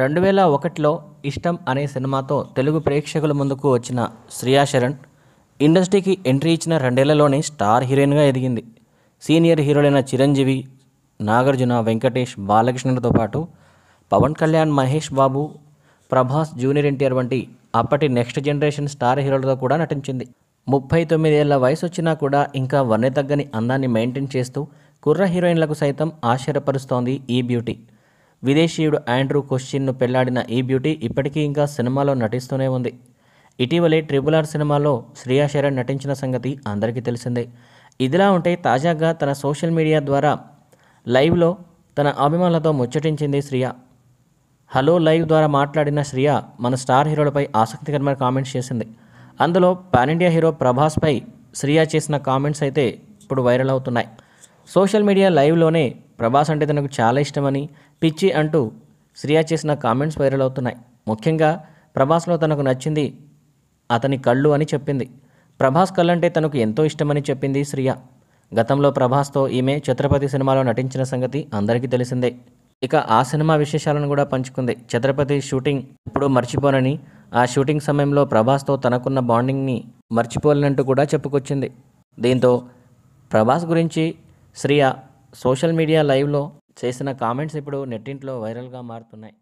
రెండు వేల ఒకటిలో ఇష్టం అనే సినిమాతో తెలుగు ప్రేక్షకుల ముందుకు వచ్చిన శ్రియా శరణ్ ఇండస్ట్రీకి ఎంట్రీ ఇచ్చిన రెండేళ్లలోనే స్టార్ హీరోయిన్గా ఎదిగింది సీనియర్ హీరోలైన చిరంజీవి నాగార్జున వెంకటేష్ బాలకృష్ణులతో పాటు పవన్ కళ్యాణ్ మహేష్ బాబు ప్రభాస్ జూనియర్ ఎన్టీఆర్ వంటి అప్పటి నెక్స్ట్ జనరేషన్ స్టార్ హీరోలతో కూడా నటించింది ముప్పై తొమ్మిదేళ్ల వయసు వచ్చినా కూడా ఇంకా తగ్గని అందాన్ని మెయింటైన్ చేస్తూ కుర్ర హీరోయిన్లకు సైతం ఆశ్చర్యపరుస్తోంది ఈ బ్యూటీ విదేశీయుడు ఆండ్రూ క్వశ్చిన్ను పెళ్లాడిన ఈ బ్యూటీ ఇప్పటికీ ఇంకా సినిమాలో నటిస్తూనే ఉంది ఇటీవలే ట్రిపుల్ ఆర్ సినిమాలో శ్రియా శరణ్ నటించిన సంగతి అందరికీ తెలిసిందే ఇదిలా ఉంటే తాజాగా తన సోషల్ మీడియా ద్వారా లైవ్లో తన అభిమానులతో ముచ్చటించింది శ్రియా హలో లైవ్ ద్వారా మాట్లాడిన శ్రియా మన స్టార్ హీరోలపై ఆసక్తికరమైన కామెంట్స్ చేసింది అందులో పాన్ ఇండియా హీరో ప్రభాస్పై శ్రియా చేసిన కామెంట్స్ అయితే ఇప్పుడు వైరల్ అవుతున్నాయి సోషల్ మీడియా లైవ్లోనే ప్రభాస్ అంటే తనకు చాలా ఇష్టమని పిచ్చి అంటూ శ్రియా చేసిన కామెంట్స్ వైరల్ అవుతున్నాయి ముఖ్యంగా ప్రభాస్లో తనకు నచ్చింది అతని కళ్ళు అని చెప్పింది ప్రభాస్ కళ్ళంటే తనకు ఎంతో ఇష్టమని చెప్పింది శ్రియా గతంలో ప్రభాస్తో ఈమె ఛత్రపతి సినిమాలో నటించిన సంగతి అందరికీ తెలిసిందే ఇక ఆ సినిమా విశేషాలను కూడా పంచుకుంది ఛత్రపతి షూటింగ్ ఇప్పుడు మర్చిపోనని ఆ షూటింగ్ సమయంలో ప్రభాస్తో తనకున్న బాండింగ్ని మర్చిపోలేనంటూ కూడా చెప్పుకొచ్చింది దీంతో ప్రభాస్ గురించి శ్రియ సోషల్ మీడియా లైవ్లో చేసిన కామెంట్స్ ఇప్పుడు నెట్టింట్లో వైరల్గా మారుతున్నాయి